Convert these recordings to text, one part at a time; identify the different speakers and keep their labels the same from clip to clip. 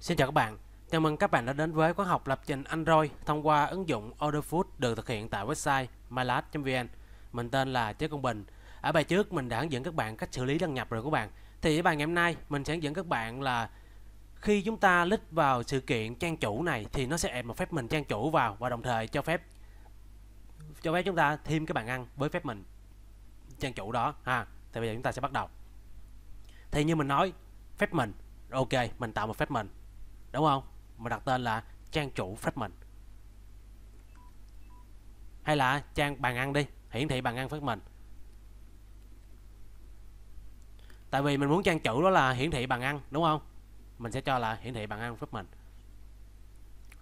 Speaker 1: Xin chào các bạn, chào mừng các bạn đã đến với khóa học lập trình Android thông qua ứng dụng Orderfood được thực hiện tại website mylat.vn. Mình tên là Chế Công Bình. Ở bài trước mình đã hướng dẫn các bạn cách xử lý đăng nhập rồi các bạn. Thì ở bài ngày hôm nay mình sẽ hướng dẫn các bạn là khi chúng ta click vào sự kiện trang chủ này thì nó sẽ ẹp một phép mình trang chủ vào và đồng thời cho phép cho phép chúng ta thêm cái bàn ăn với phép mình trang chủ đó ha. Thì bây giờ chúng ta sẽ bắt đầu. Thì như mình nói phép mình ok mình tạo một phép mình đúng không mà đặt tên là trang chủ fragment hay là trang bàn ăn đi hiển thị bàn ăn fragment tại vì mình muốn trang chủ đó là hiển thị bàn ăn đúng không mình sẽ cho là hiển thị bàn ăn fragment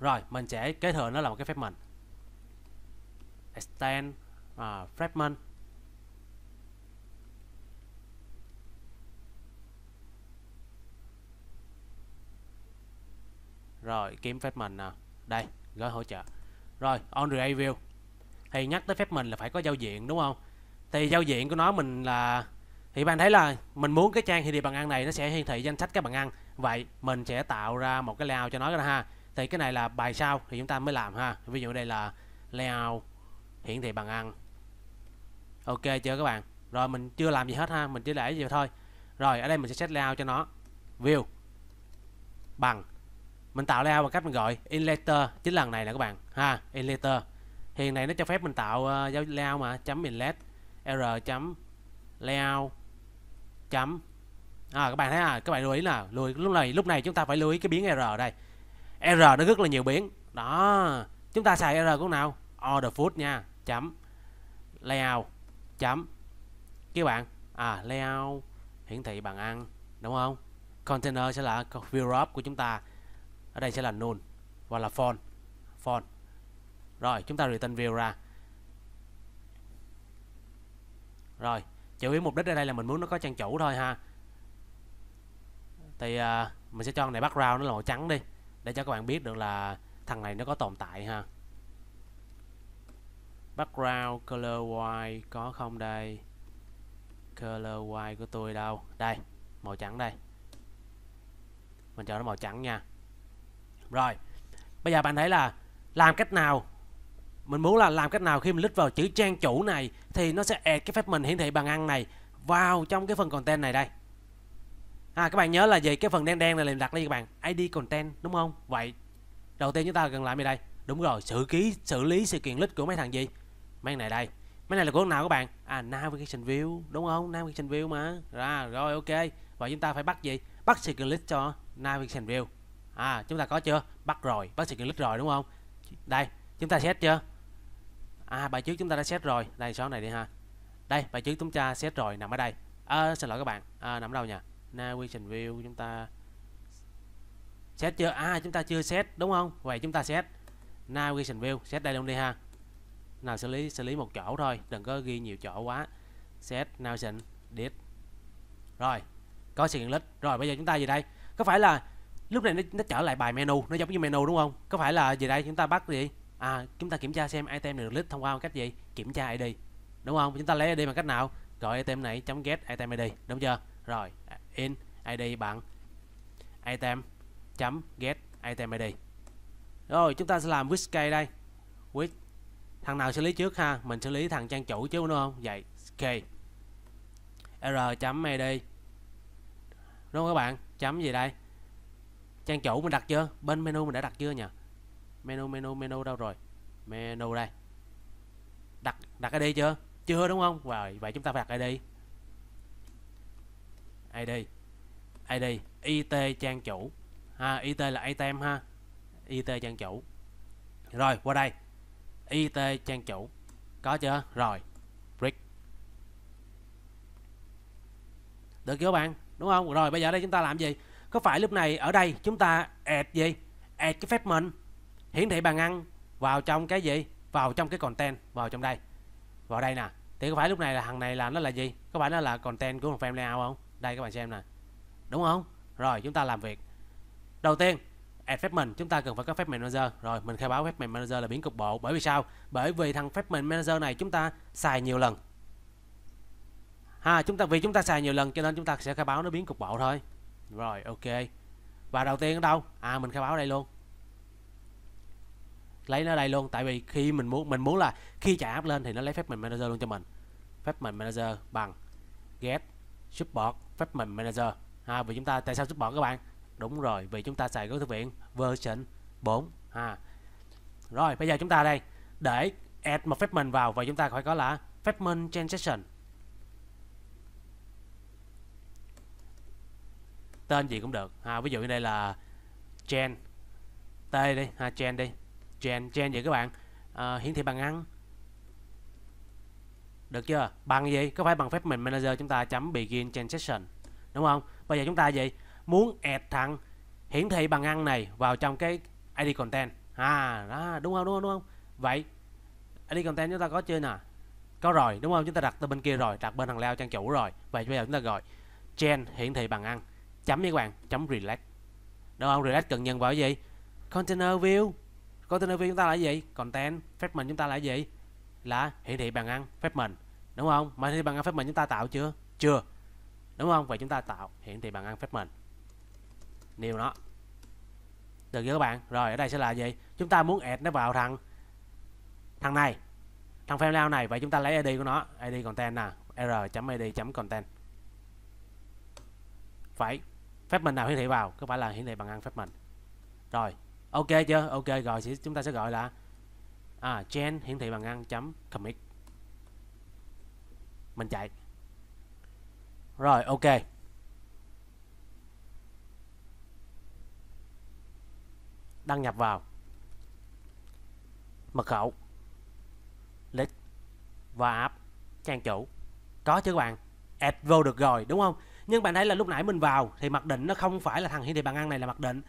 Speaker 1: rồi mình sẽ kế thừa nó là một cái phép mình extend uh, à, fragment rồi kiếm phép mình nào đây gói hỗ trợ rồi on review thì nhắc tới phép mình là phải có giao diện đúng không thì giao diện của nó mình là thì bạn thấy là mình muốn cái trang thì địa bằng ăn này nó sẽ hiển thị danh sách các bằng ăn vậy mình sẽ tạo ra một cái layout cho nó ra ha thì cái này là bài sau thì chúng ta mới làm ha ví dụ đây là layout hiển thị bằng ăn ok chưa các bạn rồi mình chưa làm gì hết ha mình chỉ để gì thôi rồi ở đây mình sẽ set layout cho nó view bằng mình tạo layout bằng cách mình gọi inletter chính lần này nè các bạn ha inletter hiện này nó cho phép mình tạo uh, layout mà chấm inlet r chấm layout chấm à, các bạn thấy à các bạn lưu ý là lưu ý, lúc này lúc này chúng ta phải lưu ý cái biến r đây r nó rất là nhiều biến đó chúng ta xài r của nào order food nha chấm layout chấm các bạn à layout hiển thị bằng ăn đúng không container sẽ là view của chúng ta ở đây sẽ là null và là font font rồi chúng ta return view ra rồi chủ yếu mục đích ở đây là mình muốn nó có trang chủ thôi ha thì à, mình sẽ cho này background nó là màu trắng đi để cho các bạn biết được là thằng này nó có tồn tại ha background color white có không đây color white của tôi đâu đây màu trắng đây mình cho nó màu trắng nha rồi bây giờ bạn thấy là làm cách nào mình muốn là làm cách nào khi mình click vào chữ trang chủ này thì nó sẽ add cái phép mình hiển thị bằng ăn này vào trong cái phần content này đây à các bạn nhớ là gì cái phần đen đen này mình đặt lên các bạn id content đúng không vậy đầu tiên chúng ta cần làm gì đây đúng rồi xử ký xử lý sự kiện list của mấy thằng gì mấy này đây mấy này là của nào các bạn à navigation view đúng không navigation view mà ra rồi ok vậy chúng ta phải bắt gì bắt sự kiện list cho navigation view à chúng ta có chưa bắt rồi bắt sự kiện lít rồi đúng không đây chúng ta xét chưa à bài trước chúng ta đã xét rồi đây số này đi ha đây bài trước chúng ta xét rồi nằm ở đây à, xin lỗi các bạn à, nằm ở đâu nhỉ navigation view chúng ta xét chưa à chúng ta chưa xét đúng không vậy chúng ta xét navigation view xét đây luôn đi ha nào xử lý xử lý một chỗ thôi đừng có ghi nhiều chỗ quá set navigation did rồi có sự kiện lít rồi bây giờ chúng ta gì đây có phải là lúc này nó, nó trở lại bài menu nó giống như menu đúng không có phải là gì đây chúng ta bắt gì à chúng ta kiểm tra xem item này được list thông qua bằng cách gì kiểm tra id đúng không chúng ta lấy id bằng cách nào gọi item này chấm get item id đúng chưa rồi in id bằng item chấm get item id rồi chúng ta sẽ làm with key đây with thằng nào xử lý trước ha mình xử lý thằng trang chủ chứ đúng không vậy key r chấm id đúng không các bạn chấm gì đây trang chủ mình đặt chưa bên menu mình đã đặt chưa nhỉ menu menu menu đâu rồi menu đây đặt đặt ID chưa chưa đúng không vậy vậy chúng ta phải đặt ID ID ID IT trang chủ ha IT là item ha IT trang chủ rồi qua đây IT trang chủ có chưa rồi brick được chưa bạn đúng không rồi bây giờ đây chúng ta làm gì có phải lúc này ở đây chúng ta add gì? Add cái phép mình hiển thị bàn ăn vào trong cái gì? Vào trong cái content, vào trong đây. Vào đây nè. Thì có phải lúc này là thằng này là nó là gì? Có phải nó là content của một frame layout không? Đây các bạn xem nè. Đúng không? Rồi chúng ta làm việc. Đầu tiên add phép mình chúng ta cần phải có phép manager rồi mình khai báo phép mình manager là biến cục bộ bởi vì sao bởi vì thằng phép mình manager này chúng ta xài nhiều lần ha chúng ta vì chúng ta xài nhiều lần cho nên chúng ta sẽ khai báo nó biến cục bộ thôi rồi ok và đầu tiên ở đâu à mình khai báo ở đây luôn lấy nó đây luôn tại vì khi mình muốn mình muốn là khi chạy app lên thì nó lấy phép mình manager luôn cho mình phép mình manager bằng get support phép mình manager ha à, vì chúng ta tại sao support các bạn đúng rồi vì chúng ta xài gói thư viện version 4 ha à. rồi bây giờ chúng ta đây để add một phép mình vào và chúng ta phải có là phép mình transaction tên gì cũng được ha à, ví dụ như đây là Jen T đi ha à, Jen đi Jen Jen vậy các bạn à, hiển thị bằng ngắn được chưa bằng gì có phải bằng phép mình manager chúng ta chấm begin session đúng không bây giờ chúng ta gì muốn add thằng hiển thị bằng ngăn này vào trong cái id content à đó đúng không đúng không đúng không vậy id content chúng ta có chưa nè có rồi đúng không chúng ta đặt từ bên kia rồi đặt bên thằng leo trang chủ rồi vậy bây giờ chúng ta gọi gen hiển thị bằng ăn chấm nha các bạn chấm relax đâu không relax cần nhân vào gì container view container view chúng ta là gì content phép fragment chúng ta là gì là hiển thị bằng ăn phép fragment đúng không mà thì thị bằng ăn fragment chúng ta tạo chưa chưa đúng không vậy chúng ta tạo hiển thị bằng ăn phép fragment nêu nó được chưa các bạn rồi ở đây sẽ là gì chúng ta muốn add nó vào thằng thằng này thằng file lao này vậy chúng ta lấy id của nó id content nè r.id.content phải phép mình nào hiển thị vào có phải là hiển thị bằng ăn phép mình rồi ok chưa ok rồi thì chúng ta sẽ gọi là à, gen hiển thị bằng ăn chấm commit mình chạy rồi ok đăng nhập vào mật khẩu list và app trang chủ có chứ các bạn add vô được rồi đúng không nhưng bạn thấy là lúc nãy mình vào thì mặc định nó không phải là thằng hiển thị bàn ăn này là mặc định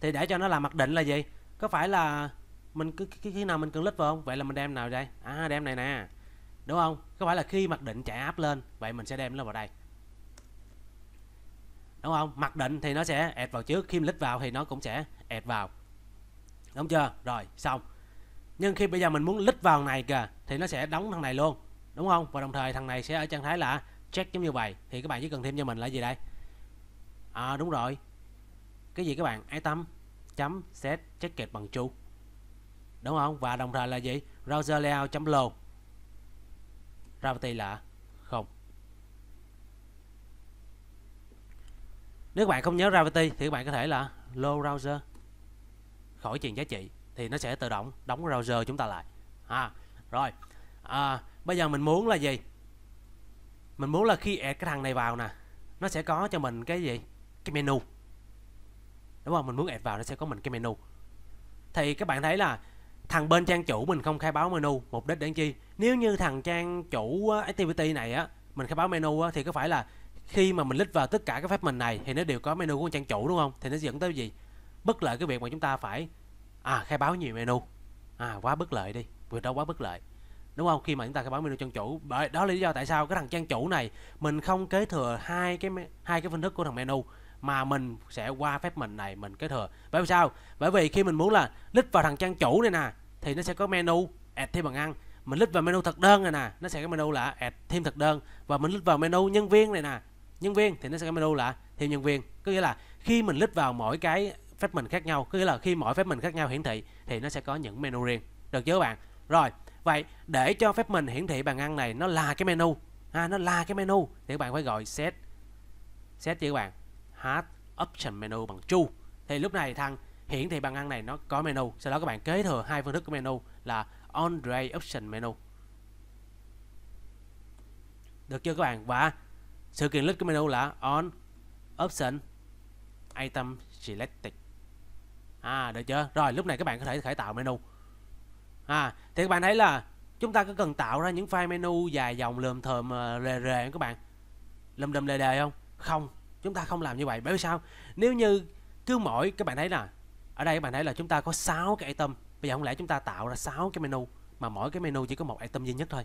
Speaker 1: thì để cho nó là mặc định là gì có phải là mình cứ khi, nào mình cần lít vào không vậy là mình đem nào đây à đem này nè đúng không có phải là khi mặc định chạy áp lên vậy mình sẽ đem nó vào đây đúng không mặc định thì nó sẽ add vào trước khi lít vào thì nó cũng sẽ add vào đúng chưa rồi xong nhưng khi bây giờ mình muốn lít vào này kìa thì nó sẽ đóng thằng này luôn đúng không và đồng thời thằng này sẽ ở trạng thái là check giống như vậy thì các bạn chỉ cần thêm cho mình là gì đây à đúng rồi cái gì các bạn item chấm set check kẹt bằng chu đúng không và đồng thời là gì browser layout chấm load router là không nếu các bạn không nhớ router thì các bạn có thể là low router khỏi truyền giá trị thì nó sẽ tự động đóng browser chúng ta lại à rồi à, bây giờ mình muốn là gì mình muốn là khi add à, cái thằng này vào nè nó sẽ có cho mình cái gì cái menu đúng không mình muốn add vào nó sẽ có mình cái menu thì các bạn thấy là thằng bên trang chủ mình không khai báo menu mục đích đến chi nếu như thằng trang chủ activity này á mình khai báo menu á, thì có phải là khi mà mình lít vào tất cả các phép mình này thì nó đều có menu của trang chủ đúng không thì nó dẫn tới gì bất lợi cái việc mà chúng ta phải à khai báo nhiều menu à quá bất lợi đi vừa đó quá bất lợi đúng không khi mà chúng ta cái báo menu trang chủ bởi đó là lý do tại sao cái thằng trang chủ này mình không kế thừa hai cái hai cái phân thức của thằng menu mà mình sẽ qua phép mình này mình kế thừa bởi vì sao bởi vì khi mình muốn là click vào thằng trang chủ này nè thì nó sẽ có menu add thêm bằng ăn mình lít vào menu thực đơn này nè nó sẽ có menu là add thêm thực đơn và mình lít vào menu nhân viên này nè nhân viên thì nó sẽ có menu là thêm nhân viên có nghĩa là khi mình lít vào mỗi cái phép mình khác nhau có nghĩa là khi mỗi phép mình khác nhau hiển thị thì nó sẽ có những menu riêng được chưa các bạn rồi Vậy để cho phép mình hiển thị bàn ăn này nó là cái menu ha, nó là cái menu thì các bạn phải gọi set set chứ các bạn hard option menu bằng true thì lúc này thằng hiển thị bàn ăn này nó có menu sau đó các bạn kế thừa hai phương thức của menu là on array option menu được chưa các bạn và sự kiện list của menu là on option item selected à được chưa rồi lúc này các bạn có thể khởi tạo menu à thì các bạn thấy là chúng ta có cần tạo ra những file menu dài dòng lườm thờm ờ, rề rề không các bạn lầm đầm lề đề không không chúng ta không làm như vậy bởi vì sao nếu như cứ mỗi các bạn thấy là ở đây các bạn thấy là chúng ta có 6 cái item bây giờ không lẽ chúng ta tạo ra 6 cái menu mà mỗi cái menu chỉ có một item duy nhất thôi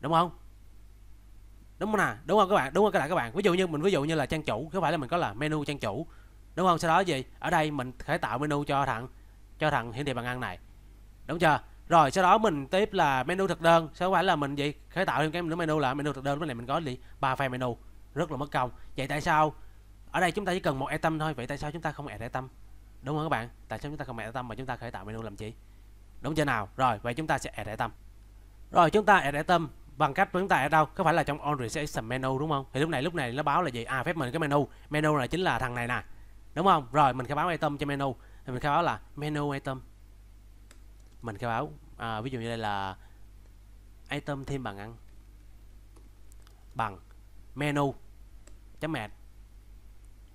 Speaker 1: đúng không đúng không nào đúng không các bạn đúng không các bạn ví dụ như mình ví dụ như là trang chủ có phải là mình có là menu trang chủ đúng không sau đó gì ở đây mình khởi tạo menu cho thằng cho thằng hiển thị bằng ăn này đúng chưa rồi sau đó mình tiếp là menu thực đơn sau phải là mình vậy khởi tạo thêm cái menu là menu thực đơn với này mình có gì ba file menu rất là mất công vậy tại sao ở đây chúng ta chỉ cần một item thôi vậy tại sao chúng ta không add item đúng không các bạn tại sao chúng ta không add item mà chúng ta khởi tạo menu làm chi đúng chưa nào rồi vậy chúng ta sẽ add item rồi chúng ta add item bằng cách chúng ta ở đâu có phải là trong on resection menu đúng không thì lúc này lúc này nó báo là gì à phép mình cái menu menu là chính là thằng này nè đúng không rồi mình khai báo item cho menu thì mình khai báo là menu item mình khai báo à, ví dụ như đây là item thêm bằng ăn bằng menu chấm mệt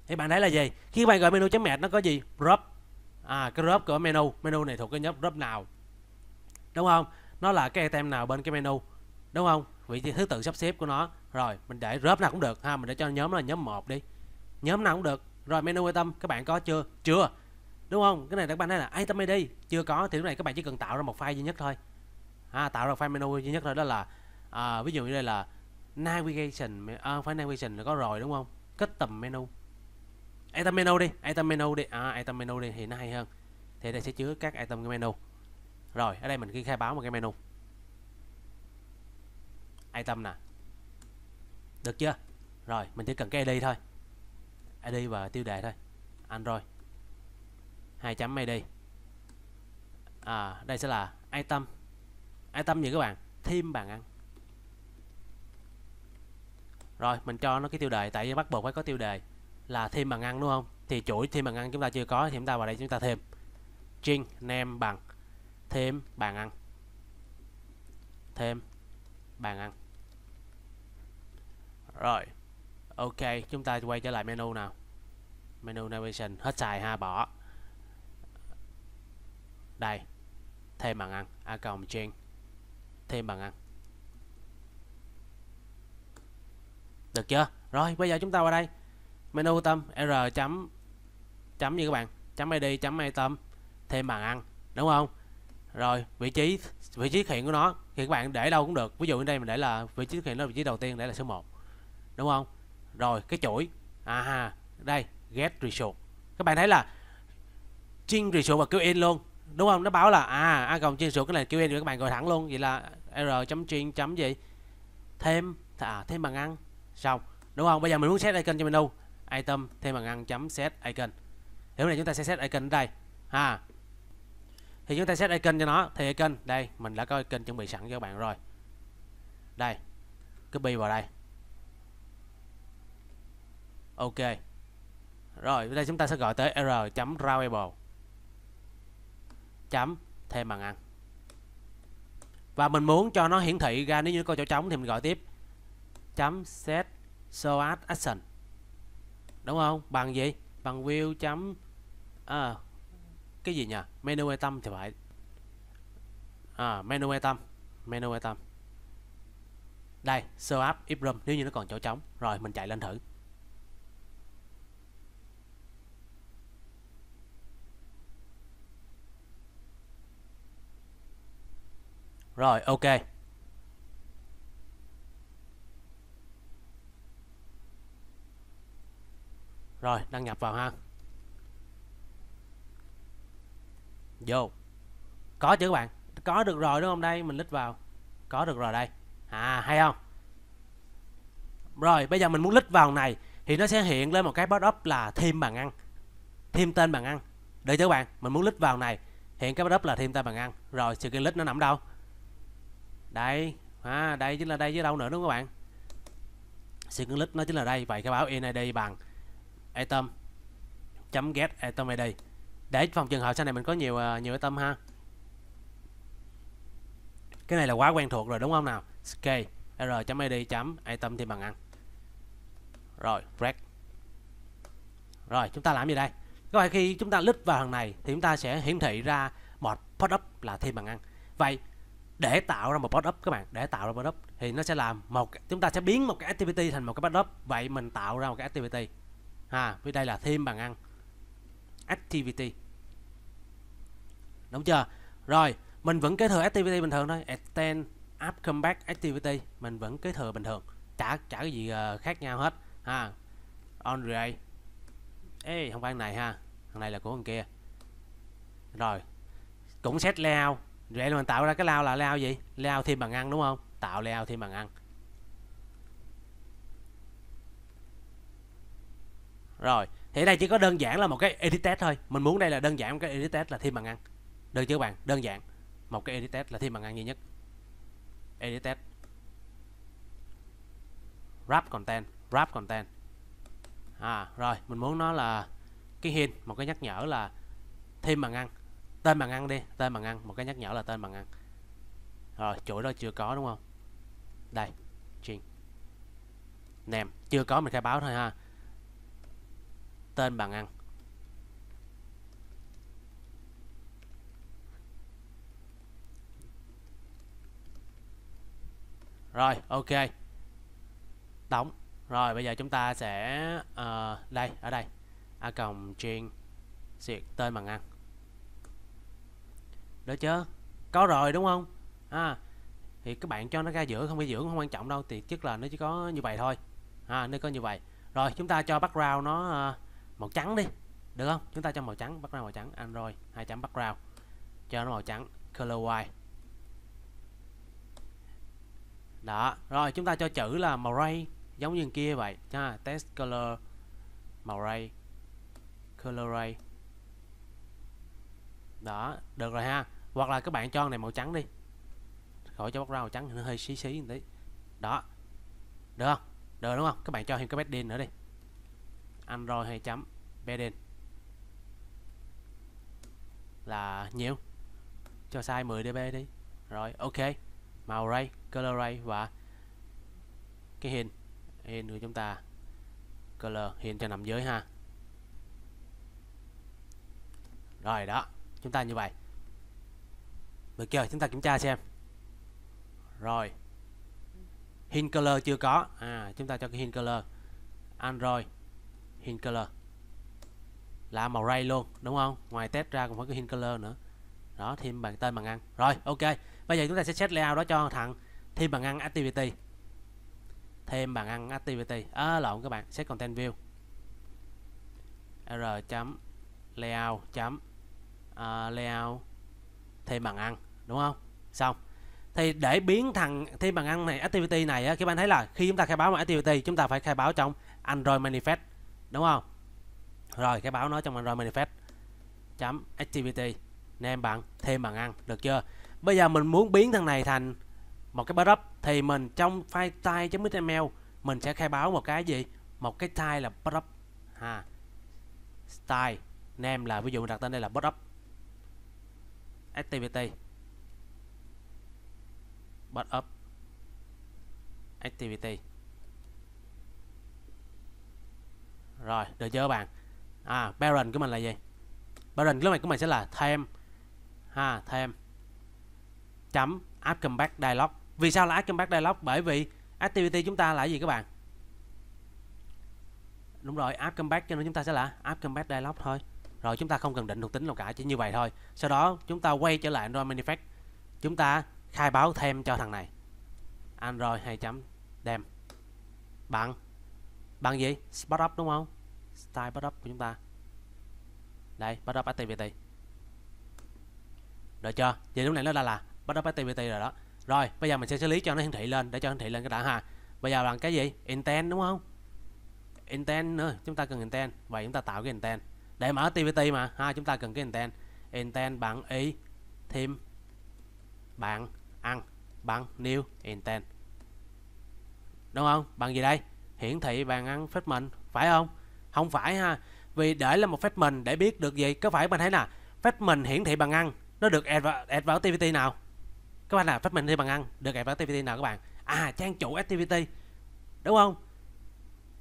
Speaker 1: thì bạn thấy là gì khi bạn gọi menu chấm mệt nó có gì drop à cái drop của menu menu này thuộc cái nhóm drop nào đúng không nó là cái item nào bên cái menu đúng không vị trí thứ tự sắp xếp của nó rồi mình để drop nào cũng được ha mình để cho nhóm là nhóm 1 đi nhóm nào cũng được rồi menu item các bạn có chưa chưa đúng không cái này các bạn nói là item tâm chưa có thì lúc này các bạn chỉ cần tạo ra một file duy nhất thôi à, tạo ra file menu duy nhất thôi đó là à, ví dụ như đây là navigation à, file navigation là có rồi đúng không kết tầm menu item menu đi item menu đi à, item menu đi thì nó hay hơn thì đây sẽ chứa các item menu rồi ở đây mình khi khai báo một cái menu item nè được chưa rồi mình chỉ cần cái id thôi id và tiêu đề thôi android hai chấm ID à, đây sẽ là item item gì các bạn thêm bàn ăn rồi mình cho nó cái tiêu đề tại vì bắt buộc phải có tiêu đề là thêm bàn ăn đúng không thì chuỗi thêm bàn ăn chúng ta chưa có thì chúng ta vào đây chúng ta thêm string nem bằng thêm bàn ăn thêm bàn ăn rồi ok chúng ta quay trở lại menu nào menu navigation hết xài ha bỏ đây thêm bằng ăn a còng trên thêm bằng ăn được chưa rồi bây giờ chúng ta vào đây menu tâm r chấm chấm như các bạn chấm id chấm item thêm bằng ăn đúng không rồi vị trí vị trí hiện của nó thì các bạn để đâu cũng được ví dụ ở đây mình để là vị trí hiện nó vị trí đầu tiên để là số 1 đúng không rồi cái chuỗi à ha đây get result các bạn thấy là chuyên result và kêu in luôn đúng không nó báo là à a cộng trên số cái này kêu em các bạn gọi thẳng luôn vậy là r chấm chuyên chấm gì thêm à, thêm bằng ăn xong đúng không bây giờ mình muốn set icon cho mình đâu item thêm bằng ăn chấm set icon thì này chúng ta sẽ set icon ở đây ha thì chúng ta set icon cho nó thì icon đây mình đã có icon chuẩn bị sẵn cho các bạn rồi đây copy vào đây ok rồi đây chúng ta sẽ gọi tới r chấm drawable chấm thêm bằng ăn và mình muốn cho nó hiển thị ra nếu như có chỗ trống thì mình gọi tiếp chấm set show as action đúng không bằng gì bằng view chấm à, cái gì nhỉ menu item thì phải à, menu item menu item đây show up if room nếu như nó còn chỗ trống rồi mình chạy lên thử Rồi, ok. Rồi, đăng nhập vào ha. Vô. Có chứ các bạn. Có được rồi đúng không đây? Mình lít vào. Có được rồi đây. À, hay không? Rồi, bây giờ mình muốn lít vào này thì nó sẽ hiện lên một cái pop-up là thêm bàn ăn. Thêm tên bàn ăn. Được chứ các bạn? Mình muốn lít vào này hiện cái pop-up là thêm tên bàn ăn. Rồi, sự kiện lít nó nằm đâu? đây à, đây chính là đây chứ đâu nữa đúng không các bạn single list nó chính là đây vậy cái báo inid bằng item chấm get item id để phòng trường hợp sau này mình có nhiều à, nhiều item ha cái này là quá quen thuộc rồi đúng không nào scale r id chấm item thì bằng ăn rồi break rồi chúng ta làm gì đây các bạn khi chúng ta lít vào thằng này thì chúng ta sẽ hiển thị ra một pop up là thêm bằng ăn vậy để tạo ra một pop up các bạn để tạo ra pop up thì nó sẽ làm một chúng ta sẽ biến một cái activity thành một cái pop up vậy mình tạo ra một cái activity ha với đây là thêm bằng ăn activity đúng chưa rồi mình vẫn kế thừa activity bình thường thôi extend app comeback activity mình vẫn kế thừa bình thường chả chả cái gì ờ, khác nhau hết ha on relay ê không phải này ha thằng này là của thằng kia rồi cũng set layout vậy mình tạo ra cái lao là lao gì lao thêm bằng ăn đúng không tạo lao thêm bằng ăn rồi thì đây chỉ có đơn giản là một cái edit test thôi mình muốn đây là đơn giản một cái edit test là thêm bằng ăn được chưa bạn đơn giản một cái edit test là thêm bằng ăn duy nhất edit test wrap content wrap content à rồi mình muốn nó là cái hint một cái nhắc nhở là thêm bằng ăn tên bằng ăn đi tên bằng ăn một cái nhắc nhở là tên bằng ăn rồi chuỗi đó chưa có đúng không đây chiên nem chưa có mình khai báo thôi ha tên bằng ăn rồi ok đóng rồi bây giờ chúng ta sẽ uh, đây ở đây a cộng chuyên diệt tên bằng ăn được chưa có rồi đúng không à, thì các bạn cho nó ra giữa không phải giữa không quan trọng đâu thì chắc là nó chỉ có như vậy thôi à, nơi có như vậy rồi chúng ta cho background nó uh, màu trắng đi được không chúng ta cho màu trắng background màu trắng android hai chấm background cho nó màu trắng color white đó rồi chúng ta cho chữ là màu ray giống như kia vậy ha test color màu ray color ray đó được rồi ha hoặc là các bạn cho này màu trắng đi khỏi cho background màu trắng thì nó hơi xí xí một tí đó được không được đúng không các bạn cho thêm cái backdin nữa đi android 2 chấm backdin là nhiều cho size 10 db đi rồi ok màu ray color ray và cái hình hình của chúng ta color hình cho nằm dưới ha rồi đó chúng ta như vậy được chưa? Chúng ta kiểm tra xem. Rồi. Hint color chưa có. À, chúng ta cho cái hint color. Android hint color là màu ray luôn đúng không ngoài test ra còn có cái hint color nữa đó thêm bằng tên bằng ăn rồi ok bây giờ chúng ta sẽ set layout đó cho thằng thêm bằng ăn activity thêm bằng ăn activity à, lộn các bạn set content view r chấm layout chấm uh, layout thêm bằng ăn đúng không xong thì để biến thằng thêm bằng ăn này activity này á, các bạn thấy là khi chúng ta khai báo một activity chúng ta phải khai báo trong Android manifest đúng không rồi khai báo nó trong Android manifest chấm activity name bạn thêm bằng ăn được chưa bây giờ mình muốn biến thằng này thành một cái product thì mình trong file style.html mình sẽ khai báo một cái gì một cái style là product ha style name là ví dụ đặt tên đây là product activity bắt up activity rồi được chưa các bạn à parent của mình là gì parent của này của mình sẽ là thêm ha thêm chấm app comeback dialog vì sao là app comeback dialog bởi vì activity chúng ta là gì các bạn đúng rồi app comeback cho nên chúng ta sẽ là app comeback dialog thôi rồi chúng ta không cần định thuộc tính nào cả chỉ như vậy thôi sau đó chúng ta quay trở lại Android Manifest chúng ta khai báo thêm cho thằng này android 2 chấm đem bằng bằng gì bắt up đúng không style bắt up của chúng ta đây bắt up activity được chưa vậy lúc này nó đã là bắt up activity rồi đó rồi bây giờ mình sẽ xử lý cho nó hiển thị lên để cho hiển thị lên cái đã ha bây giờ bằng cái gì intent đúng không intent nữa chúng ta cần intent vậy chúng ta tạo cái intent để mở activity mà ha chúng ta cần cái intent intent bằng ý thêm bạn ăn bằng new intent đúng không bằng gì đây hiển thị bàn ăn phép mình phải không không phải ha vì để là một phép mình để biết được gì có phải mình thấy nè phép mình hiển thị bằng ăn nó được add vào activity nào các bạn là phép mình hiển thị bằng ăn được add vào activity nào các bạn à trang chủ activity đúng không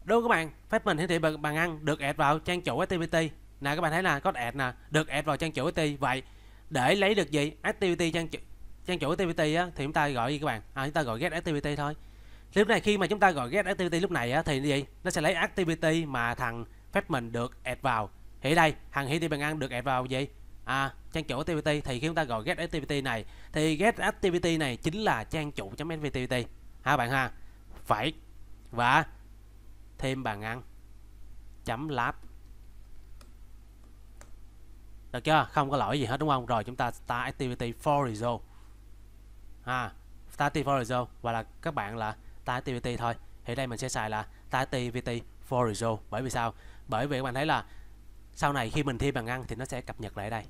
Speaker 1: đúng các bạn phép mình hiển thị bằng, bằng ăn được add vào trang chủ activity nè các bạn thấy là có add nè được add vào trang chủ activity vậy để lấy được gì activity trang chủ trang chủ activity á, thì chúng ta gọi gì các bạn à, chúng ta gọi get activity thôi lúc này khi mà chúng ta gọi get activity lúc này á, thì gì nó sẽ lấy activity mà thằng phép mình được add vào thì đây thằng hiển thị bằng ăn được add vào gì à, trang chủ activity thì khi chúng ta gọi get activity này thì get activity này chính là trang chủ .nvtt ha bạn ha phải và thêm bàn ăn chấm lab được chưa không có lỗi gì hết đúng không rồi chúng ta start activity for result à, Tati for Vorizo và là các bạn là Tati VT thôi thì đây mình sẽ xài là Tati VT Vorizo bởi vì sao bởi vì các bạn thấy là sau này khi mình thêm bằng ngăn thì nó sẽ cập nhật lại đây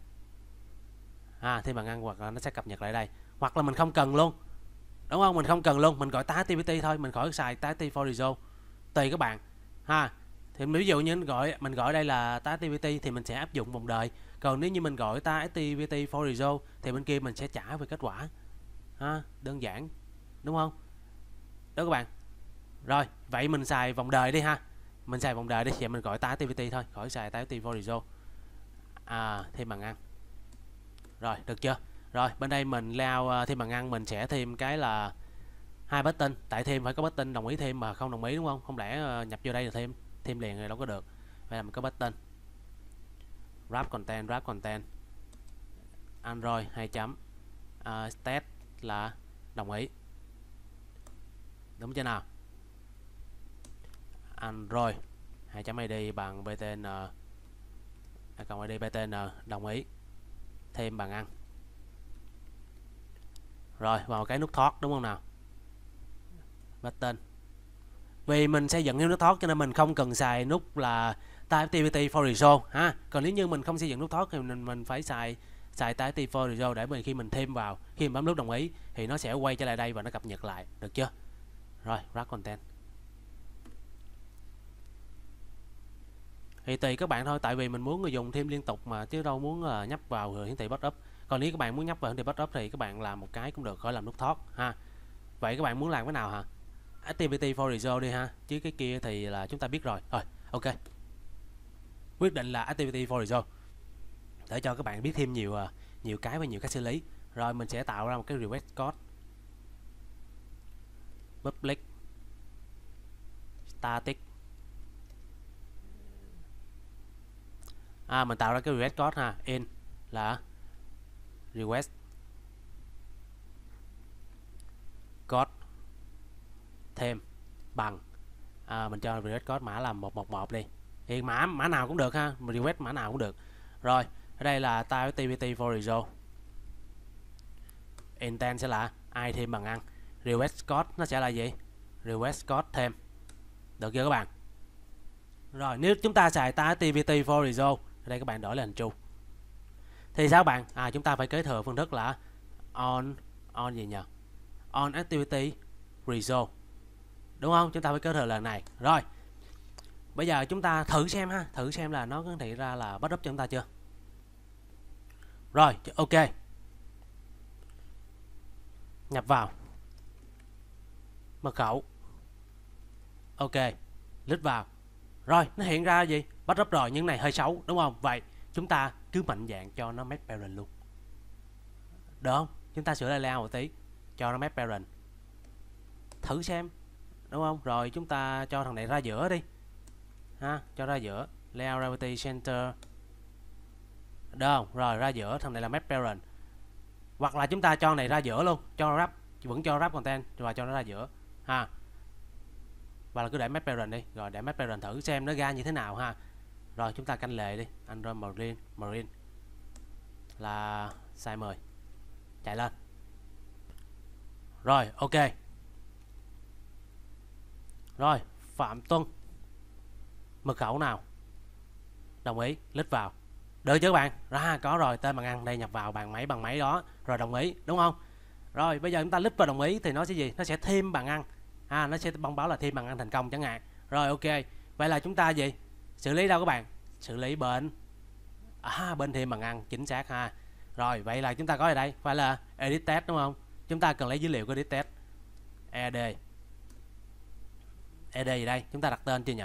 Speaker 1: à, thêm bằng ngăn hoặc là nó sẽ cập nhật lại đây hoặc là mình không cần luôn đúng không mình không cần luôn mình gọi Tati VT thôi mình khỏi xài Tati for Vorizo tùy các bạn ha thì ví dụ như mình gọi mình gọi đây là tati TATVT thì mình sẽ áp dụng vòng đời còn nếu như mình gọi tati TATVT for result thì bên kia mình sẽ trả về kết quả ha đơn giản đúng không đó các bạn rồi vậy mình xài vòng đời đi ha mình xài vòng đời để mình gọi tá TVT thôi khỏi xài tá TVT Vorizo à, thêm bằng ăn rồi được chưa rồi bên đây mình lao à, thêm bằng ăn mình sẽ thêm cái là hai bất tinh tại thêm phải có bất tinh đồng ý thêm mà không đồng ý đúng không không lẽ à, nhập vô đây là thêm thêm liền rồi đâu có được vậy là mình có bất tinh wrap content wrap content android 2 chấm uh, test là đồng ý đúng chưa nào à, Android 2.id bằng btn à, cộng id btn đồng ý thêm bằng ăn rồi vào cái nút thoát đúng không nào button vì mình xây dựng cái nút thoát cho nên mình không cần xài nút là type tpt for result ha còn nếu như mình không xây dựng nút thoát thì mình, mình phải xài sai tái T4 Resolve để mình khi mình thêm vào khi mình bấm nút đồng ý thì nó sẽ quay trở lại đây và nó cập nhật lại được chưa rồi wrap content thì tùy các bạn thôi tại vì mình muốn người dùng thêm liên tục mà chứ đâu muốn ờ, nhấp vào hiển thị bắt up còn nếu các bạn muốn nhấp vào hiển thị bắt up thì các bạn làm một cái cũng được khỏi làm nút thoát ha vậy các bạn muốn làm cái nào hả activity for result đi ha chứ cái kia thì là chúng ta biết rồi rồi ok quyết định là activity for result để cho các bạn biết thêm nhiều à, nhiều cái và nhiều cách xử lý rồi mình sẽ tạo ra một cái request code public static à mình tạo ra cái request code ha in là request code thêm bằng à, mình cho request code mã là 111 đi thì mã mã nào cũng được ha mình request mã nào cũng được rồi đây là tile TPT Vorizo intent sẽ là ai thêm bằng ăn request code nó sẽ là gì request code thêm được chưa các bạn rồi nếu chúng ta xài tái TPT Vorizo đây các bạn đổi lên chu thì sao bạn à chúng ta phải kế thừa phương thức là on on gì nhờ on activity result đúng không chúng ta phải kế thừa lần này rồi bây giờ chúng ta thử xem ha thử xem là nó có thể ra là bắt up cho chúng ta chưa rồi, ok. Nhập vào. Mật khẩu. Ok. Lít vào. Rồi, nó hiện ra gì? Bắt rắp rồi, nhưng này hơi xấu, đúng không? Vậy, chúng ta cứ mạnh dạng cho nó map parent luôn. Được không? Chúng ta sửa lại layout một tí. Cho nó map parent. Thử xem. Đúng không? Rồi, chúng ta cho thằng này ra giữa đi. Ha, cho ra giữa. Layout Gravity Center được không rồi ra giữa thằng này là map parent hoặc là chúng ta cho này ra giữa luôn cho wrap vẫn cho wrap content và cho nó ra giữa ha và là cứ để map parent đi rồi để map parent thử xem nó ra như thế nào ha rồi chúng ta canh lệ đi android marine marine là size 10 chạy lên rồi ok rồi phạm tuân mật khẩu nào đồng ý lít vào được chứ các bạn ra có rồi tên bằng ăn đây nhập vào bàn máy bằng máy đó rồi đồng ý đúng không rồi bây giờ chúng ta click vào đồng ý thì nó sẽ gì nó sẽ thêm bàn ăn à, nó sẽ thông báo là thêm bàn ăn thành công chẳng hạn rồi ok vậy là chúng ta gì xử lý đâu các bạn xử lý bên à, bên thêm bằng ăn chính xác ha rồi vậy là chúng ta có ở đây phải là edit test đúng không chúng ta cần lấy dữ liệu của edit test ed ed gì đây chúng ta đặt tên chưa nhỉ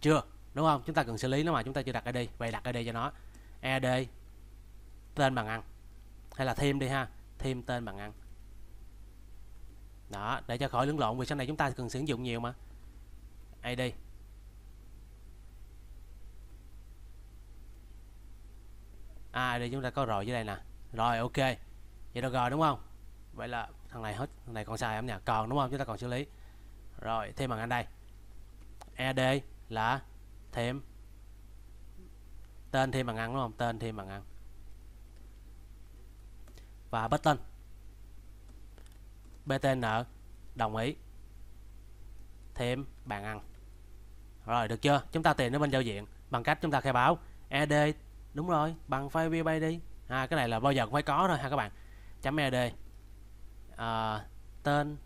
Speaker 1: chưa đúng không chúng ta cần xử lý nó mà chúng ta chưa đặt id vậy đặt id cho nó id e tên bằng ăn hay là thêm đi ha thêm tên bằng ăn đó để cho khỏi lẫn lộn vì sau này chúng ta cần sử dụng nhiều mà id à đây chúng ta có rồi dưới đây nè rồi ok vậy là rồi đúng không vậy là thằng này hết thằng này còn xài em nhỉ còn đúng không chúng ta còn xử lý rồi thêm bằng anh đây ed là thêm tên thêm bằng ăn đúng không tên thêm bằng ăn và button btn đồng ý thêm bàn ăn rồi được chưa chúng ta tìm đến bên giao diện bằng cách chúng ta khai báo ed đúng rồi bằng file view bay đi à, cái này là bao giờ cũng phải có thôi ha các bạn chấm ed à, tên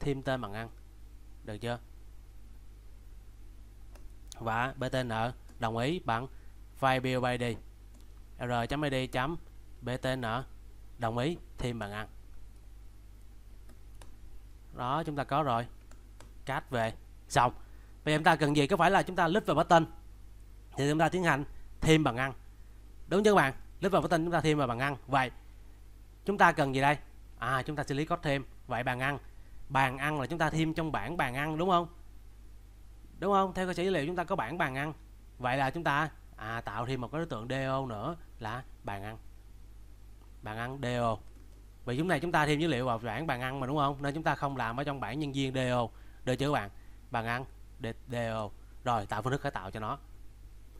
Speaker 1: thêm tên bằng ăn được chưa và btn đồng ý bằng file build r.id btn đồng ý thêm bằng ăn đó chúng ta có rồi cát về xong bây giờ chúng ta cần gì có phải là chúng ta lít vào button thì chúng ta tiến hành thêm bằng ăn đúng chứ các bạn lít vào button chúng ta thêm vào bằng ăn vậy chúng ta cần gì đây à chúng ta xử lý có thêm vậy bàn ăn bàn ăn là chúng ta thêm trong bảng bàn ăn đúng không đúng không theo cơ sở dữ liệu chúng ta có bảng bàn ăn vậy là chúng ta à, tạo thêm một cái đối tượng do nữa là bàn ăn bàn ăn do vì chúng này chúng ta thêm dữ liệu vào bảng bàn ăn mà đúng không nên chúng ta không làm ở trong bảng nhân viên do được chữ bạn bàn ăn do rồi tạo phương thức khởi tạo cho nó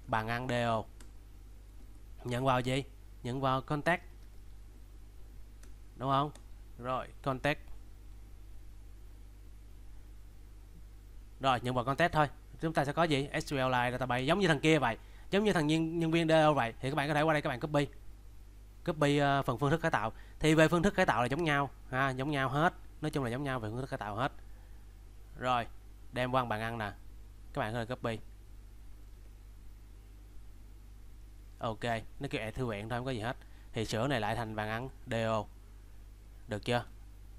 Speaker 1: bàn ăn do nhận vào gì nhận vào contact đúng không rồi contact rồi nhận vào contest thôi chúng ta sẽ có gì SQL lại database giống như thằng kia vậy giống như thằng nhân, nhân viên DL vậy thì các bạn có thể qua đây các bạn copy copy uh, phần phương thức cải tạo thì về phương thức cải tạo là giống nhau ha giống nhau hết nói chung là giống nhau về phương thức cải tạo hết rồi đem qua bàn ăn nè các bạn có thể copy ok nó kêu thư viện thôi không có gì hết thì sửa này lại thành bàn ăn DO được chưa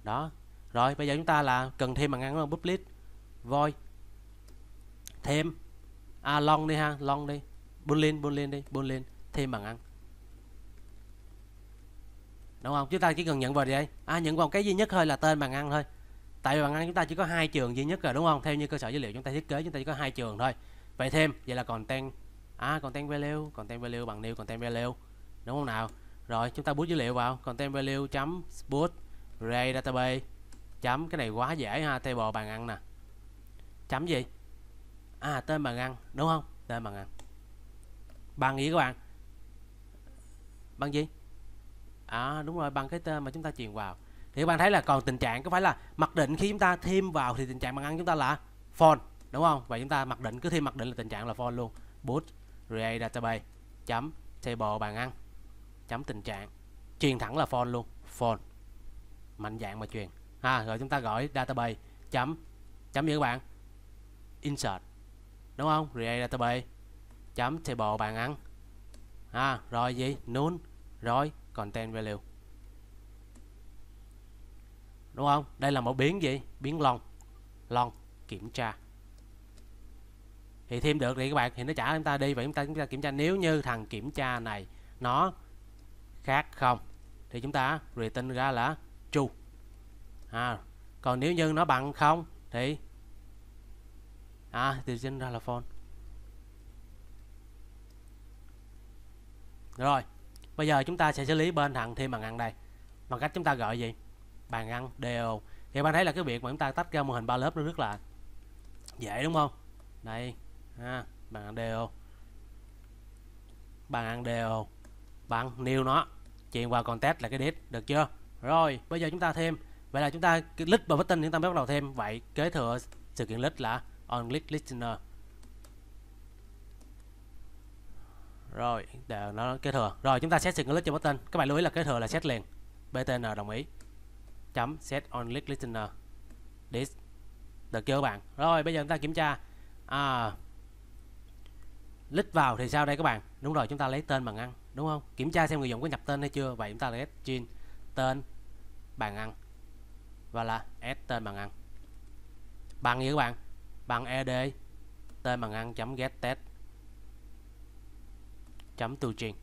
Speaker 1: đó rồi bây giờ chúng ta là cần thêm bàn ăn public void thêm à long đi ha long đi buôn lên buôn lên đi buôn lên thêm bằng ăn đúng không chúng ta chỉ cần nhận vào đây à nhận vào cái duy nhất thôi là tên bằng ăn thôi tại vì bằng ăn chúng ta chỉ có hai trường duy nhất rồi đúng không theo như cơ sở dữ liệu chúng ta thiết kế chúng ta chỉ có hai trường thôi vậy thêm vậy là còn tên à còn tên value còn tên value bằng new còn tên value đúng không nào rồi chúng ta bút dữ liệu vào còn tên value chấm boot database chấm cái này quá dễ ha table bàn ăn nè chấm gì à tên bà Ngân đúng không tên bà Ngân bằng gì các bạn bằng gì à đúng rồi bằng cái tên mà chúng ta truyền vào thì các bạn thấy là còn tình trạng có phải là mặc định khi chúng ta thêm vào thì tình trạng bằng ăn chúng ta là phone đúng không và chúng ta mặc định cứ thêm mặc định là tình trạng là phone luôn boot create database chấm table bàn ăn chấm tình trạng truyền thẳng là phone luôn phone mạnh dạng mà truyền ha à, rồi chúng ta gọi database chấm chấm gì các bạn insert đúng không create database chấm table bàn ăn à, rồi gì null rồi content value đúng không đây là một biến gì biến long long kiểm tra thì thêm được thì các bạn thì nó trả chúng ta đi và chúng ta chúng ta kiểm tra nếu như thằng kiểm tra này nó khác không thì chúng ta return ra là true à, còn nếu như nó bằng không thì à từ trên ra là phone rồi bây giờ chúng ta sẽ xử lý bên thằng thêm bằng ngăn đây bằng cách chúng ta gọi gì bàn ngăn đều thì bạn thấy là cái việc mà chúng ta tách ra mô hình ba lớp nó rất là dễ đúng không đây ha bàn ngăn đều bàn ngăn đều bạn nêu nó chuyển qua context là cái date được chưa rồi bây giờ chúng ta thêm vậy là chúng ta click vào button chúng ta bắt đầu thêm vậy kế thừa sự kiện list là on onClick Listener rồi để nó kế thừa rồi chúng ta set signal cho button các bạn lưu ý là kế thừa là set liền btn đồng ý chấm set onClick Listener this được chưa các bạn rồi bây giờ chúng ta kiểm tra à, lít vào thì sao đây các bạn đúng rồi chúng ta lấy tên bằng ăn đúng không kiểm tra xem người dùng có nhập tên hay chưa vậy chúng ta lấy gin tên bằng ăn và là s tên bằng ăn bằng gì các bạn bằng ed tên bằng ăn chấm get test chấm từ trình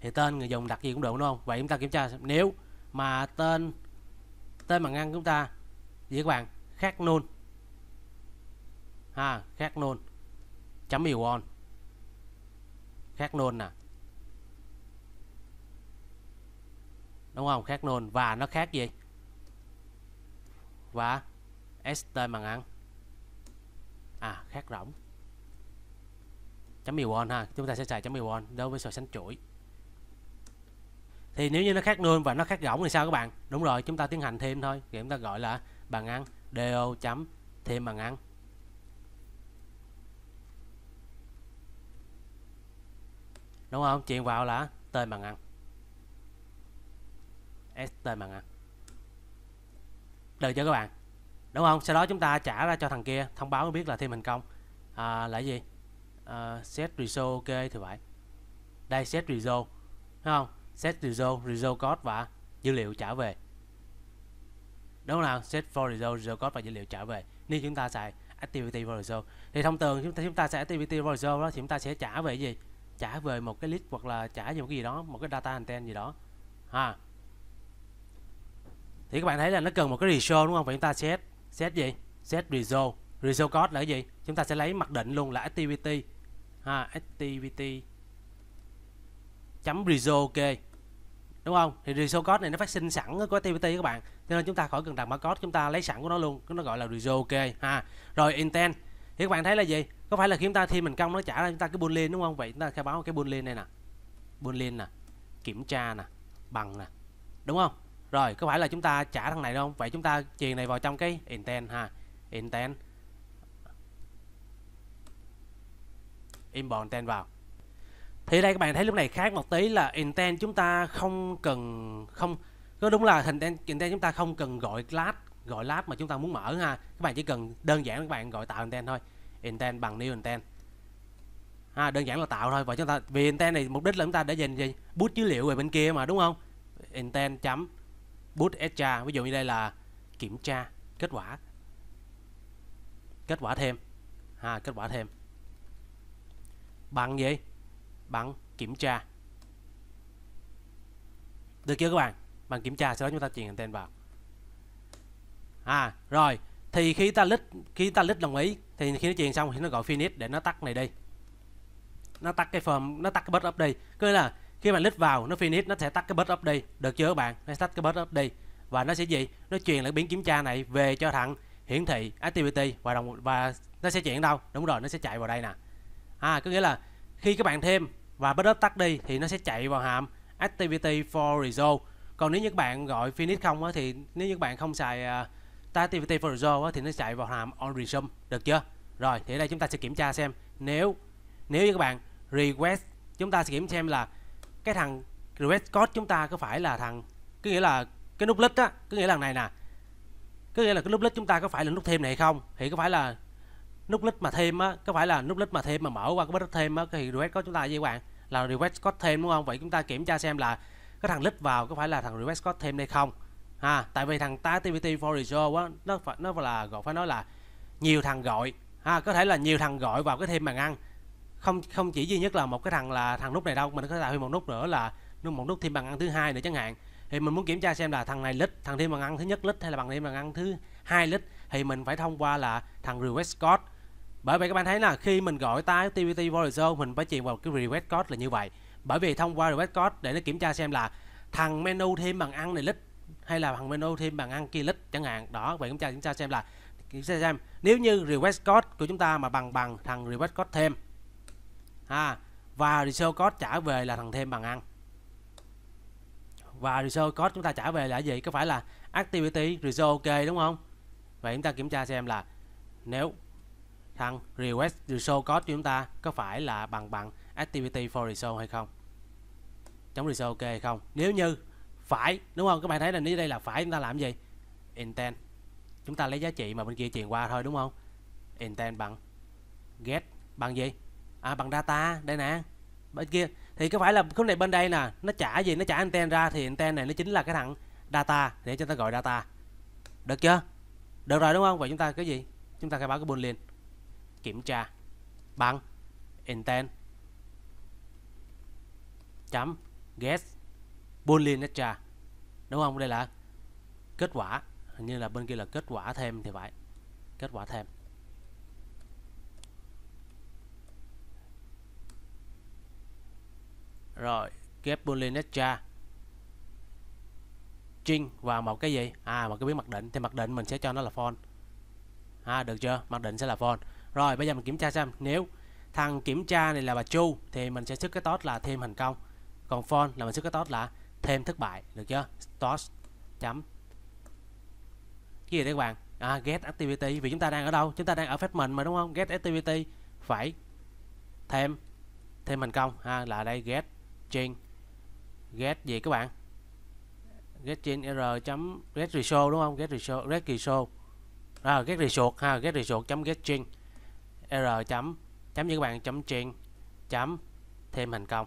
Speaker 1: thì tên người dùng đặt gì cũng được đúng không vậy chúng ta kiểm tra nếu mà tên tên bằng ăn chúng ta gì các bạn khác nôn ha khác nôn chấm yêu on khác nôn nè đúng không khác nôn và nó khác gì và Ester bằng ăn à khát rỗng chấm mì won ha chúng ta sẽ xài chấm mì won đối với sò sánh chuỗi thì nếu như nó khác nương và nó khác rỗng thì sao các bạn đúng rồi chúng ta tiến hành thêm thôi thì chúng ta gọi là bằng ăn do chấm thêm bằng ăn đúng không chuyển vào là tên bằng ăn s tên bằng ăn được chưa các bạn đúng không sau đó chúng ta trả ra cho thằng kia thông báo biết là thêm thành công à, là gì à, set result ok thì phải. đây set result thấy không set result result code và dữ liệu trả về đúng không nào set for result result code và dữ liệu trả về nếu chúng ta xài activity for result thì thông thường chúng ta chúng ta sẽ activity for result đó thì chúng ta sẽ trả về gì trả về một cái list hoặc là trả về một cái gì đó một cái data content gì đó ha thì các bạn thấy là nó cần một cái result đúng không phải chúng ta set set gì set result result code là cái gì chúng ta sẽ lấy mặc định luôn là activity ha activity chấm result ok đúng không thì result code này nó phát sinh sẵn của activity các bạn cho nên chúng ta khỏi cần đặt mã code chúng ta lấy sẵn của nó luôn nó gọi là result ok ha rồi intent thì các bạn thấy là gì có phải là khi chúng ta thi mình công nó trả ra chúng ta cái boolean đúng không vậy chúng ta khai báo cái boolean này nè boolean nè kiểm tra nè bằng nè đúng không rồi có phải là chúng ta trả thằng này không vậy chúng ta truyền này vào trong cái intent ha intent inbound intent vào thì đây các bạn thấy lúc này khác một tí là intent chúng ta không cần không có đúng là hình intent chúng ta không cần gọi class gọi lab mà chúng ta muốn mở ha các bạn chỉ cần đơn giản các bạn gọi tạo intent thôi intent bằng new intent ha đơn giản là tạo thôi và chúng ta vì intent này mục đích là chúng ta để dành gì bút dữ liệu về bên kia mà đúng không intent chấm boot extra ví dụ như đây là kiểm tra kết quả kết quả thêm ha à, kết quả thêm bằng gì bằng kiểm tra được chưa các bạn bằng kiểm tra sau đó chúng ta truyền tên vào à rồi thì khi ta lít khi ta lít đồng ý thì khi nó chuyển xong thì nó gọi finish để nó tắt này đi nó tắt cái form nó tắt cái bot up đi cứ là khi bạn lít vào nó finish nó sẽ tắt cái bus up đi được chưa các bạn nó tắt cái bus up đi và nó sẽ gì nó truyền lại biến kiểm tra này về cho thằng hiển thị activity và đồng và nó sẽ chuyển đâu đúng rồi nó sẽ chạy vào đây nè à có nghĩa là khi các bạn thêm và bus up tắt đi thì nó sẽ chạy vào hàm activity for result còn nếu như các bạn gọi finish không á, thì nếu như các bạn không xài uh, activity for result á, thì nó chạy vào hàm on resume được chưa rồi thì ở đây chúng ta sẽ kiểm tra xem nếu nếu như các bạn request chúng ta sẽ kiểm xem là cái thằng request code chúng ta có phải là thằng có nghĩa là cái nút list á có nghĩa là này nè có nghĩa là cái nút list chúng ta có phải là nút thêm này không thì có phải là nút list mà thêm á có phải là nút list mà thêm mà mở qua cái bất thêm á thì request code chúng ta gì bạn là request code thêm đúng không vậy chúng ta kiểm tra xem là cái thằng list vào có phải là thằng request code thêm hay không ha à, tại vì thằng activity for result á nó phải nó là gọi phải nói là nhiều thằng gọi ha có thể là nhiều thằng gọi vào cái thêm bàn ăn không không chỉ duy nhất là một cái thằng là thằng nút này đâu mình có tạo thêm một nút nữa là một nút thêm bằng ăn thứ hai nữa chẳng hạn thì mình muốn kiểm tra xem là thằng này lít thằng thêm bằng ăn thứ nhất lít hay là bằng thêm bằng ăn thứ hai lít thì mình phải thông qua là thằng request code bởi vậy các bạn thấy là khi mình gọi tái TPT Voyager mình phải truyền vào cái request code là như vậy bởi vì thông qua request code để nó kiểm tra xem là thằng menu thêm bằng ăn này lít hay là thằng menu thêm bằng ăn kia lít chẳng hạn đó vậy kiểm tra chúng ta xem là kiểm tra xem nếu như request code của chúng ta mà bằng bằng thằng request code thêm ha và result code trả về là thằng thêm bằng ăn và result code chúng ta trả về là gì có phải là activity result ok đúng không vậy chúng ta kiểm tra xem là nếu thằng request result code của chúng ta có phải là bằng bằng activity for result hay không chống result ok hay không nếu như phải đúng không các bạn thấy là nếu đây là phải chúng ta làm gì intent chúng ta lấy giá trị mà bên kia truyền qua thôi đúng không intent bằng get bằng gì à, bằng data đây nè bên kia thì có phải là khúc này bên đây nè nó trả gì nó trả anten ra thì anten này nó chính là cái thằng data để cho ta gọi data được chưa được rồi đúng không vậy chúng ta cái gì chúng ta khai báo cái boolean kiểm tra bằng intent chấm get boolean extra đúng không đây là kết quả hình như là bên kia là kết quả thêm thì phải kết quả thêm rồi Gabriel Netra Trinh và một cái gì à một cái biến mặc định thì mặc định mình sẽ cho nó là font à được chưa mặc định sẽ là phone rồi bây giờ mình kiểm tra xem nếu thằng kiểm tra này là bà Chu thì mình sẽ xuất cái tốt là thêm thành công còn phone là mình xuất cái tốt là thêm thất bại được chưa toss chấm cái gì đấy các bạn à, get activity vì chúng ta đang ở đâu chúng ta đang ở phép mình mà đúng không get activity phải thêm thêm thành công ha à, là đây get change get gì các bạn get r chấm get result đúng không get result get result à, get result ha get result chấm get r chấm chấm như các bạn chấm change chấm thêm thành công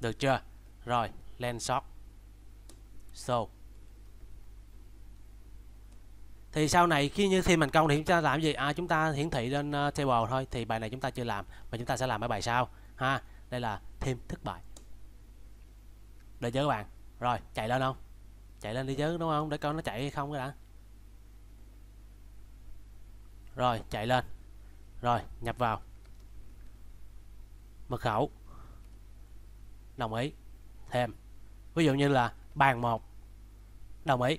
Speaker 1: được chưa rồi len sót so thì sau này khi như thêm thành công thì chúng ta làm gì à chúng ta hiển thị lên ờ, table thôi thì bài này chúng ta chưa làm và chúng ta sẽ làm ở bài sau ha đây là thêm thất bại được chưa các bạn rồi chạy lên không chạy lên đi chứ đúng không để coi nó chạy hay không cái đã rồi chạy lên rồi nhập vào mật khẩu đồng ý thêm ví dụ như là bàn một đồng ý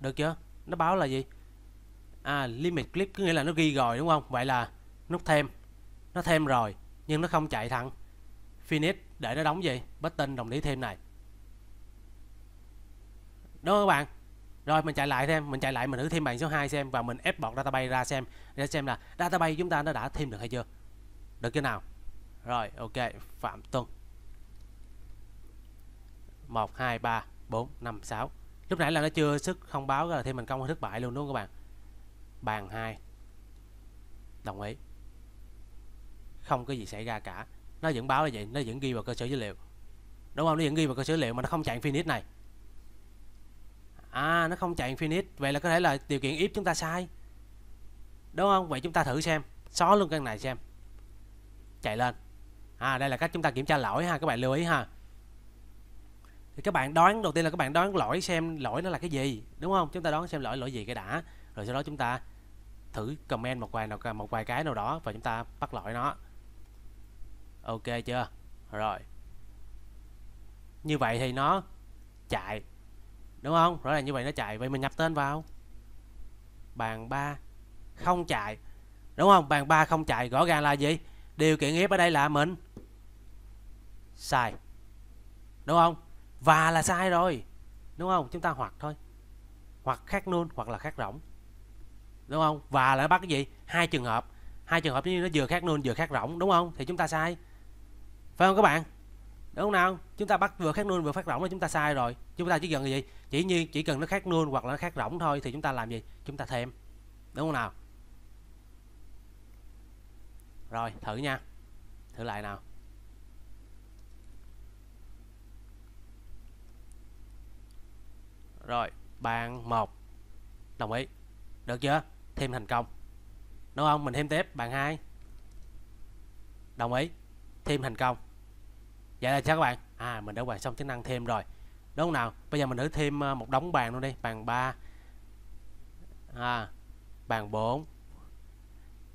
Speaker 1: được chưa nó báo là gì à, limit clip có nghĩa là nó ghi rồi đúng không vậy là nút thêm nó thêm rồi nhưng nó không chạy thẳng finish để nó đóng gì button đồng ý thêm này đúng không các bạn rồi mình chạy lại thêm mình chạy lại mình thử thêm bạn số 2 xem và mình ép bọt database ra xem để xem là database chúng ta nó đã thêm được hay chưa được cái nào rồi ok phạm tuân 1 2 3 4 5 6 lúc nãy là nó chưa sức không báo là thêm mình công hay thất bại luôn đúng không các bạn bàn hai đồng ý không có gì xảy ra cả nó vẫn báo là vậy nó vẫn ghi vào cơ sở dữ liệu đúng không nó vẫn ghi vào cơ sở dữ liệu mà nó không chạy finish này à nó không chạy finish vậy là có thể là điều kiện if chúng ta sai đúng không vậy chúng ta thử xem xóa luôn căn này xem chạy lên à đây là cách chúng ta kiểm tra lỗi ha các bạn lưu ý ha thì các bạn đoán đầu tiên là các bạn đoán lỗi xem lỗi nó là cái gì đúng không chúng ta đoán xem lỗi lỗi gì cái đã rồi sau đó chúng ta thử comment một vài nào một vài cái nào đó và chúng ta bắt lỗi nó ok chưa rồi như vậy thì nó chạy đúng không rõ ràng như vậy nó chạy vậy mình nhập tên vào bàn 3 không chạy đúng không bàn 3 không chạy rõ ràng là gì điều kiện ép ở đây là mình sai đúng không và là sai rồi đúng không chúng ta hoặc thôi hoặc khác luôn hoặc là khác rỗng đúng không và lại bắt cái gì hai trường hợp hai trường hợp như nó vừa khác nôn vừa khác rộng đúng không thì chúng ta sai phải không các bạn đúng không nào chúng ta bắt vừa khác nôn vừa phát rộng là chúng ta sai rồi chúng ta chỉ cần gì chỉ như chỉ cần nó khác nôn hoặc là nó khác rộng thôi thì chúng ta làm gì chúng ta thêm đúng không nào rồi thử nha thử lại nào rồi bạn một đồng ý được chưa thêm thành công đúng không mình thêm tiếp bạn hai đồng ý thêm thành công vậy là chắc các bạn à mình đã hoàn xong chức năng thêm rồi đúng không nào bây giờ mình thử thêm ờ, một đống bàn luôn đi bàn 3 à, bàn 4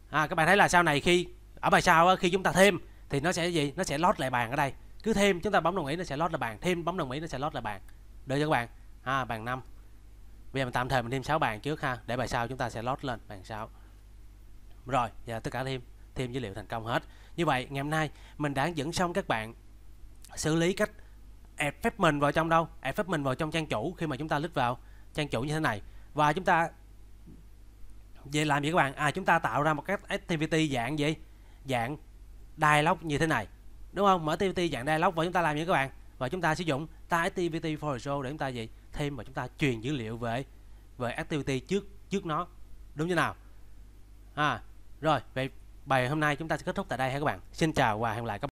Speaker 1: à, các bạn thấy là sau này khi ở bài sau khi chúng ta thêm thì nó sẽ gì nó sẽ lót lại bàn ở đây cứ thêm chúng ta bấm đồng ý nó sẽ lót lại bàn thêm bấm đồng ý nó sẽ lót lại bàn được cho các bạn à, bàn 5 bây giờ mình tạm thời mình thêm 6 bàn trước ha để bài sau chúng ta sẽ lót lên bàn sau rồi giờ tất cả thêm thêm dữ liệu thành công hết như vậy ngày hôm nay mình đã dẫn xong các bạn xử lý cách add phép mình vào trong đâu add phép mình vào trong trang chủ khi mà chúng ta lít vào trang chủ như thế này và chúng ta về làm gì các bạn à chúng ta tạo ra một cách activity dạng gì dạng dialog như thế này đúng không mở activity dạng dialog và chúng ta làm gì các bạn và chúng ta sử dụng ta activity for show để chúng ta gì thêm mà chúng ta truyền dữ liệu về về activity trước trước nó đúng như nào à rồi vậy bài hôm nay chúng ta sẽ kết thúc tại đây ha các bạn xin chào và hẹn gặp lại các